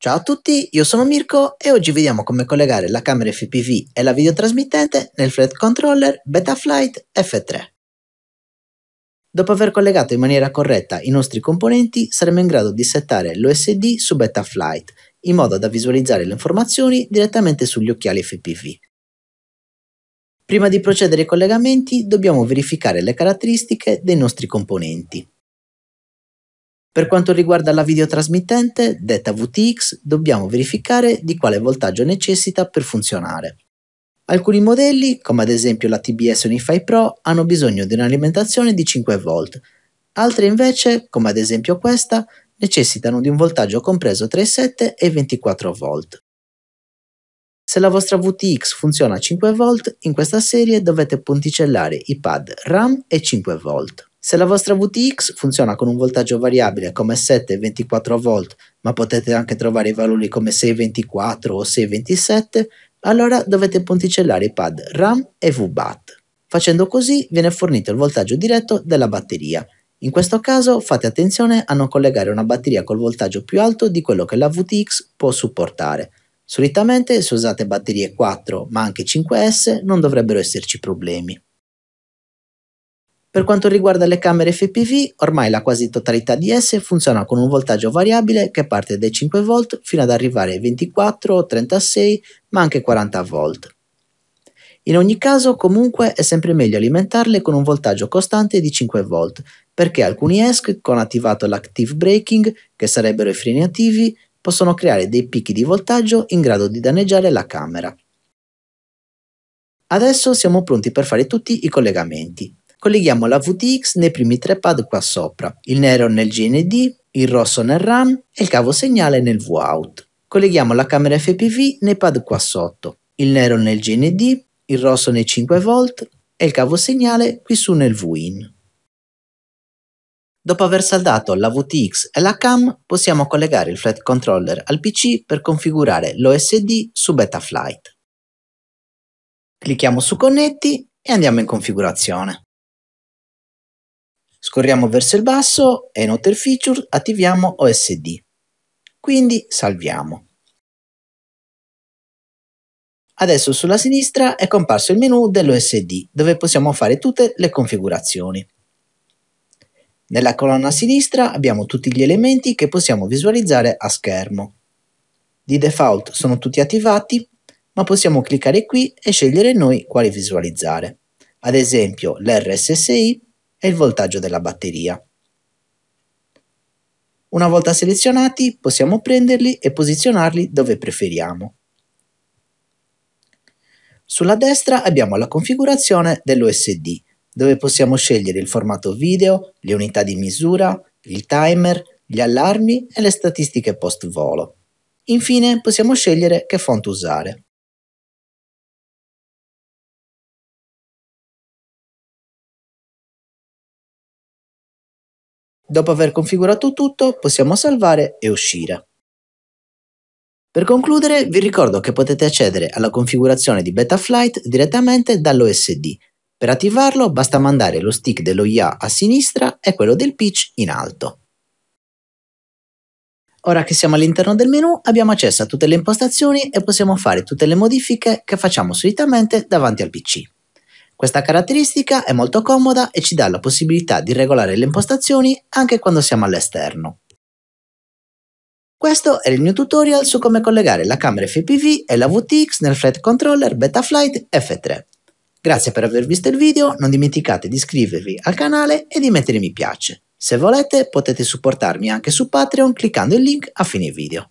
Ciao a tutti, io sono Mirko e oggi vediamo come collegare la camera FPV e la videotrasmittente nel flat controller Betaflight F3. Dopo aver collegato in maniera corretta i nostri componenti, saremo in grado di settare l'OSD su Betaflight in modo da visualizzare le informazioni direttamente sugli occhiali FPV. Prima di procedere ai collegamenti, dobbiamo verificare le caratteristiche dei nostri componenti. Per quanto riguarda la videotrasmittente, detta VTX, dobbiamo verificare di quale voltaggio necessita per funzionare. Alcuni modelli, come ad esempio la TBS Unify Pro, hanno bisogno di un'alimentazione di 5V, altri invece, come ad esempio questa, necessitano di un voltaggio compreso tra i 7 e i 24V. Se la vostra VTX funziona a 5V, in questa serie dovete ponticellare i pad RAM e 5V. Se la vostra VTX funziona con un voltaggio variabile come 7 e 24V, ma potete anche trovare i valori come 624 o 627, allora dovete ponticellare i pad RAM e VBAT. Facendo così viene fornito il voltaggio diretto della batteria. In questo caso fate attenzione a non collegare una batteria col voltaggio più alto di quello che la VTX può supportare. Solitamente se usate batterie 4 ma anche 5S non dovrebbero esserci problemi. Per quanto riguarda le camere FPV, ormai la quasi totalità di esse funziona con un voltaggio variabile che parte dai 5V fino ad arrivare ai 24, 36, ma anche 40V. In ogni caso, comunque, è sempre meglio alimentarle con un voltaggio costante di 5V, perché alcuni ESC con attivato l'active braking, che sarebbero i freni attivi, possono creare dei picchi di voltaggio in grado di danneggiare la camera. Adesso siamo pronti per fare tutti i collegamenti. Colleghiamo la VTX nei primi tre pad qua sopra, il nero nel GND, il rosso nel RAM e il cavo segnale nel VOUT. Colleghiamo la camera FPV nei pad qua sotto, il nero nel GND, il rosso nei 5V e il cavo segnale qui su nel VIN. Dopo aver saldato la VTX e la CAM, possiamo collegare il flight controller al PC per configurare l'OSD su Betaflight. Clicchiamo su Connetti e andiamo in configurazione. Scorriamo verso il basso e in Hotel Feature attiviamo OSD. Quindi salviamo. Adesso sulla sinistra è comparso il menu dell'OSD dove possiamo fare tutte le configurazioni. Nella colonna a sinistra abbiamo tutti gli elementi che possiamo visualizzare a schermo. Di default sono tutti attivati, ma possiamo cliccare qui e scegliere noi quali visualizzare. Ad esempio l'RSSI e il voltaggio della batteria. Una volta selezionati possiamo prenderli e posizionarli dove preferiamo. Sulla destra abbiamo la configurazione dell'OSD, dove possiamo scegliere il formato video, le unità di misura, il timer, gli allarmi e le statistiche post volo. Infine possiamo scegliere che font usare. Dopo aver configurato tutto, possiamo salvare e uscire. Per concludere, vi ricordo che potete accedere alla configurazione di Betaflight direttamente dall'OSD. Per attivarlo basta mandare lo stick dello IA a sinistra e quello del pitch in alto. Ora che siamo all'interno del menu abbiamo accesso a tutte le impostazioni e possiamo fare tutte le modifiche che facciamo solitamente davanti al PC. Questa caratteristica è molto comoda e ci dà la possibilità di regolare le impostazioni anche quando siamo all'esterno. Questo era il mio tutorial su come collegare la camera FPV e la VTX nel Flight Controller Betaflight F3. Grazie per aver visto il video, non dimenticate di iscrivervi al canale e di mettere mi piace. Se volete potete supportarmi anche su Patreon cliccando il link a fine video.